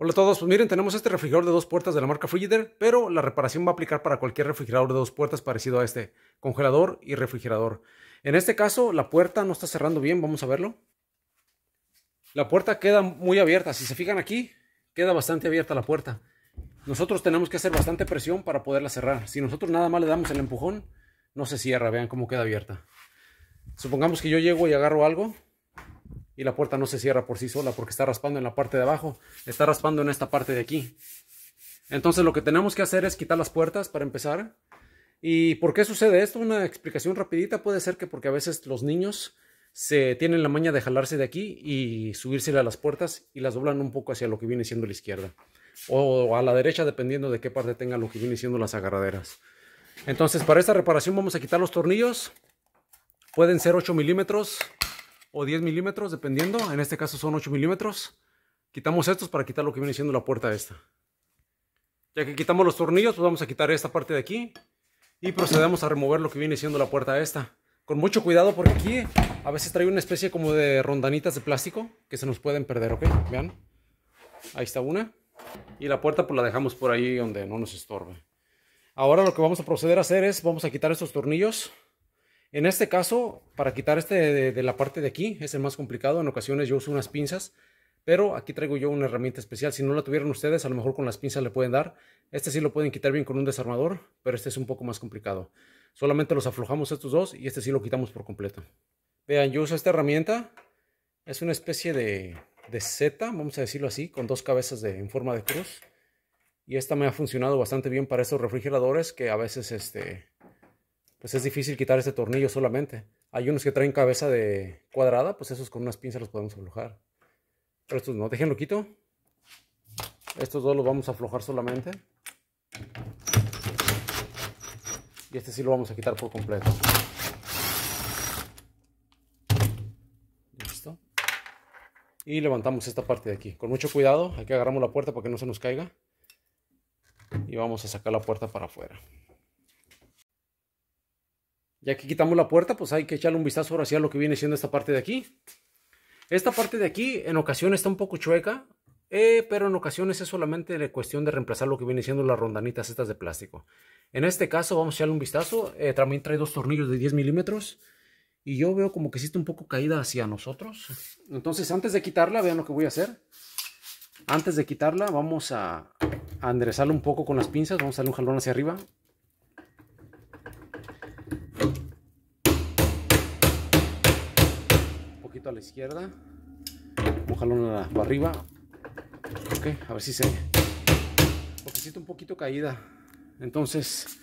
Hola a todos, pues miren, tenemos este refrigerador de dos puertas de la marca Frigidaire, pero la reparación va a aplicar para cualquier refrigerador de dos puertas parecido a este, congelador y refrigerador. En este caso, la puerta no está cerrando bien, vamos a verlo. La puerta queda muy abierta, si se fijan aquí, queda bastante abierta la puerta. Nosotros tenemos que hacer bastante presión para poderla cerrar. Si nosotros nada más le damos el empujón, no se cierra, vean cómo queda abierta. Supongamos que yo llego y agarro algo, y la puerta no se cierra por sí sola porque está raspando en la parte de abajo, está raspando en esta parte de aquí. Entonces lo que tenemos que hacer es quitar las puertas para empezar. ¿Y por qué sucede esto? Una explicación rapidita puede ser que porque a veces los niños se tienen la maña de jalarse de aquí y subirse a las puertas y las doblan un poco hacia lo que viene siendo la izquierda o a la derecha dependiendo de qué parte tenga lo que viene siendo las agarraderas. Entonces para esta reparación vamos a quitar los tornillos. Pueden ser 8 milímetros o 10 milímetros, dependiendo. En este caso son 8 milímetros. Quitamos estos para quitar lo que viene siendo la puerta esta. Ya que quitamos los tornillos, pues vamos a quitar esta parte de aquí. Y procedemos a remover lo que viene siendo la puerta esta. Con mucho cuidado porque aquí a veces trae una especie como de rondanitas de plástico que se nos pueden perder, ¿ok? Vean. Ahí está una. Y la puerta pues la dejamos por ahí donde no nos estorbe. Ahora lo que vamos a proceder a hacer es, vamos a quitar estos tornillos. En este caso, para quitar este de, la parte de aquí, es el más complicado. En ocasiones yo uso unas pinzas, pero aquí traigo yo una herramienta especial. Si no la tuvieron ustedes, a lo mejor con las pinzas le pueden dar. Este sí lo pueden quitar bien con un desarmador, pero este es un poco más complicado. Solamente los aflojamos estos dos y este sí lo quitamos por completo. Vean, yo uso esta herramienta. Es una especie de, de Z, vamos a decirlo así, con dos cabezas de, en forma de cruz. Y esta me ha funcionado bastante bien para estos refrigeradores que a veces este, pues es difícil quitar este tornillo solamente. Hay unos que traen cabeza de cuadrada, pues esos con unas pinzas los podemos aflojar. Pero estos no, déjenlo quito. Estos dos los vamos a aflojar solamente. Y este sí lo vamos a quitar por completo. Listo. Y levantamos esta parte de aquí. Con mucho cuidado, aquí agarramos la puerta para que no se nos caiga. Y vamos a sacar la puerta para afuera. Ya que quitamos la puerta, pues hay que echarle un vistazo ahora hacia lo que viene siendo esta parte de aquí. Esta parte de aquí en ocasiones está un poco chueca, eh, pero en ocasiones es solamente la cuestión de reemplazar lo que viene siendo las rondanitas estas de plástico. En este caso vamos a echarle un vistazo. Eh, también trae dos tornillos de 10 milímetros. Y yo veo como que existe un poco caída hacia nosotros. Entonces antes de quitarla, vean lo que voy a hacer. Antes de quitarla vamos a, a enderezarla un poco con las pinzas. Vamos a darle un jalón hacia arriba. a la izquierda. Vamos para arriba. Ok, a ver si se... Porque un poquito caída. Entonces,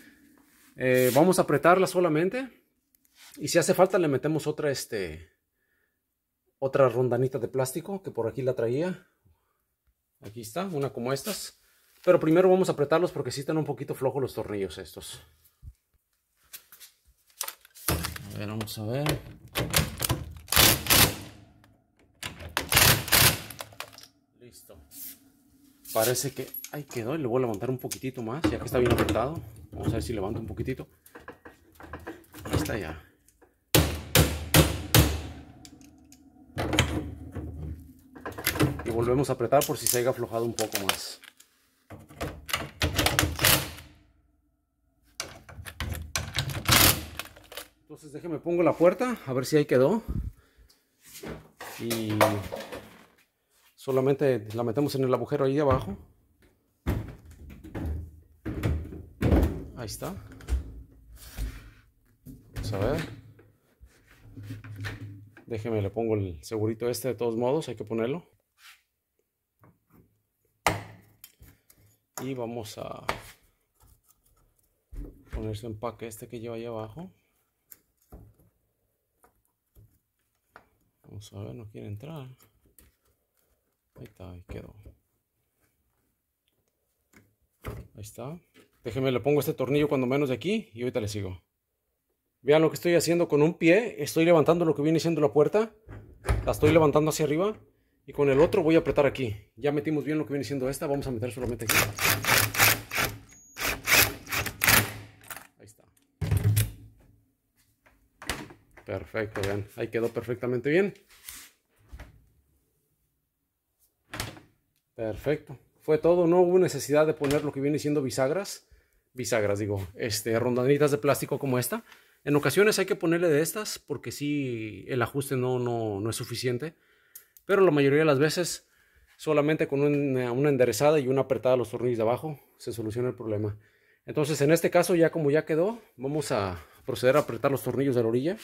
eh, vamos a apretarla solamente. Y si hace falta le metemos otra, este, otra rondanita de plástico que por aquí la traía. Aquí está, una como estas. Pero primero vamos a apretarlos porque si están un poquito flojos los tornillos estos. A ver, vamos a ver. Listo. Parece que ahí quedó. Y Le voy a levantar un poquitito más, ya que está bien apretado. Vamos a ver si levanto un poquitito. Ahí está ya. Y volvemos a apretar por si se haya aflojado un poco más. Entonces déjeme pongo la puerta, a ver si ahí quedó. Y Solamente la metemos en el agujero ahí abajo. Ahí está. Vamos a ver. Déjeme, le pongo el segurito este de todos modos, hay que ponerlo. Y vamos a ponerse su empaque este que lleva ahí abajo. Vamos a ver, no quiere entrar. Ahí está, ahí quedó. Ahí está. Déjenme le pongo este tornillo cuando menos de aquí y ahorita le sigo. Vean lo que estoy haciendo con un pie. Estoy levantando lo que viene siendo la puerta. La estoy levantando hacia arriba. Y con el otro voy a apretar aquí. Ya metimos bien lo que viene siendo esta. Vamos a meter solamente aquí. Ahí está. Perfecto, vean. Ahí quedó perfectamente bien. Perfecto. Fue todo, no hubo necesidad de poner lo que viene siendo bisagras, bisagras digo, este, rondanitas de plástico como esta. En ocasiones hay que ponerle de estas porque si el ajuste no, no, es suficiente, pero la mayoría de las veces solamente con una, una enderezada y una apretada a los tornillos de abajo se soluciona el problema. Entonces en este caso ya como ya quedó, vamos a proceder a apretar los tornillos de la orilla.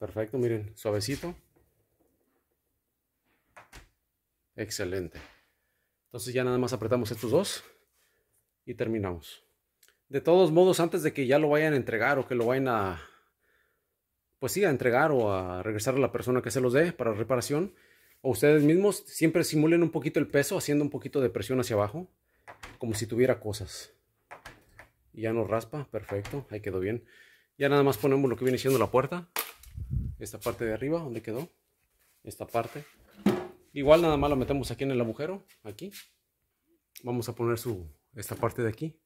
Perfecto, miren, suavecito. Excelente. Entonces ya nada más apretamos estos dos y terminamos. De todos modos, antes de que ya lo vayan a entregar o que lo vayan a, pues sí, a entregar o a regresar a la persona que se los dé para reparación, o ustedes mismos siempre simulen un poquito el peso haciendo un poquito de presión hacia abajo, como si tuviera cosas. Y ya nos raspa, perfecto, ahí quedó bien. Ya nada más ponemos lo que viene siendo la puerta, esta parte de arriba donde quedó, esta parte. Igual nada más lo metemos aquí en el agujero, aquí. Vamos a poner su, esta parte de aquí.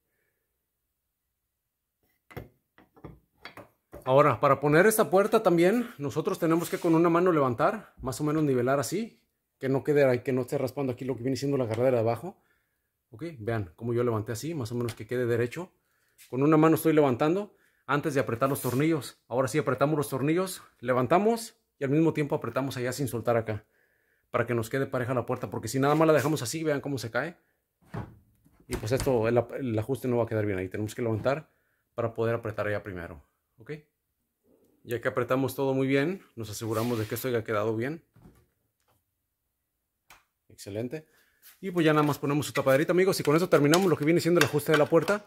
Ahora, para poner esta puerta también, nosotros tenemos que con una mano levantar, más o menos nivelar así, que no quede, ahí que no esté raspando aquí lo que viene siendo la carrera de abajo. Ok, vean como yo levanté así, más o menos que quede derecho. Con una mano estoy levantando antes de apretar los tornillos. Ahora sí apretamos los tornillos, levantamos y al mismo tiempo apretamos allá sin soltar acá para que nos quede pareja la puerta, porque si nada más la dejamos así, vean cómo se cae. Y pues esto, el, ajuste no va a quedar bien ahí. Tenemos que levantar para poder apretar allá primero. ¿Ok? Ya que apretamos todo muy bien, nos aseguramos de que esto haya quedado bien. Excelente. Y pues ya nada más ponemos su tapaderita, amigos. Y con esto terminamos lo que viene siendo el ajuste de la puerta.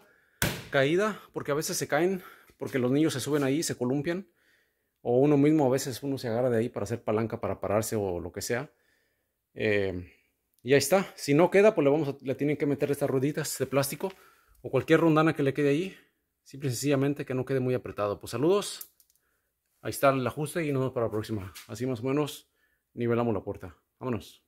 Caída, porque a veces se caen, porque los niños se suben ahí, se columpian. O uno mismo a veces uno se agarra de ahí para hacer palanca, para pararse o lo que sea. Eh, y ahí está. Si no queda, pues le, vamos le tienen que meter estas rueditas de plástico o cualquier rondana que le quede ahí. Simple y sencillamente que no quede muy apretado. Pues saludos. Ahí está el ajuste y nos vemos para la próxima. Así más o menos nivelamos la puerta. Vámonos.